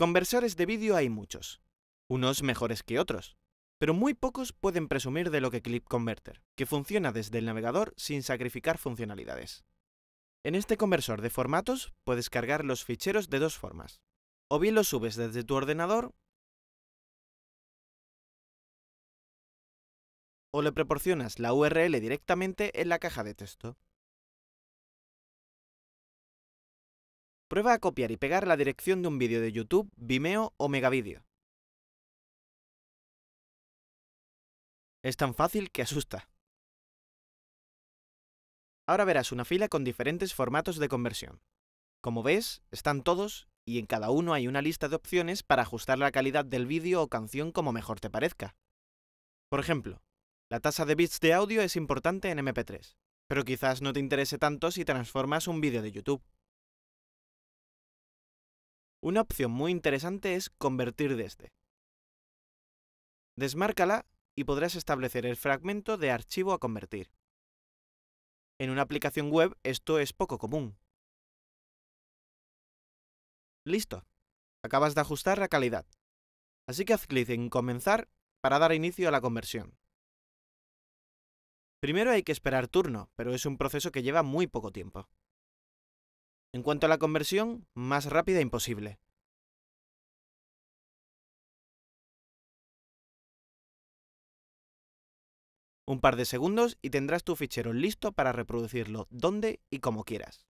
Conversores de vídeo hay muchos, unos mejores que otros, pero muy pocos pueden presumir de lo que Clip Converter, que funciona desde el navegador sin sacrificar funcionalidades. En este conversor de formatos puedes cargar los ficheros de dos formas. O bien los subes desde tu ordenador, o le proporcionas la URL directamente en la caja de texto. Prueba a copiar y pegar la dirección de un vídeo de YouTube, Vimeo o Megavideo. Es tan fácil que asusta. Ahora verás una fila con diferentes formatos de conversión. Como ves, están todos y en cada uno hay una lista de opciones para ajustar la calidad del vídeo o canción como mejor te parezca. Por ejemplo, la tasa de bits de audio es importante en MP3, pero quizás no te interese tanto si transformas un vídeo de YouTube. Una opción muy interesante es convertir desde. Desmárcala y podrás establecer el fragmento de archivo a convertir. En una aplicación web esto es poco común. Listo. Acabas de ajustar la calidad. Así que haz clic en Comenzar para dar inicio a la conversión. Primero hay que esperar turno, pero es un proceso que lleva muy poco tiempo. En cuanto a la conversión, más rápida imposible. Un par de segundos y tendrás tu fichero listo para reproducirlo donde y como quieras.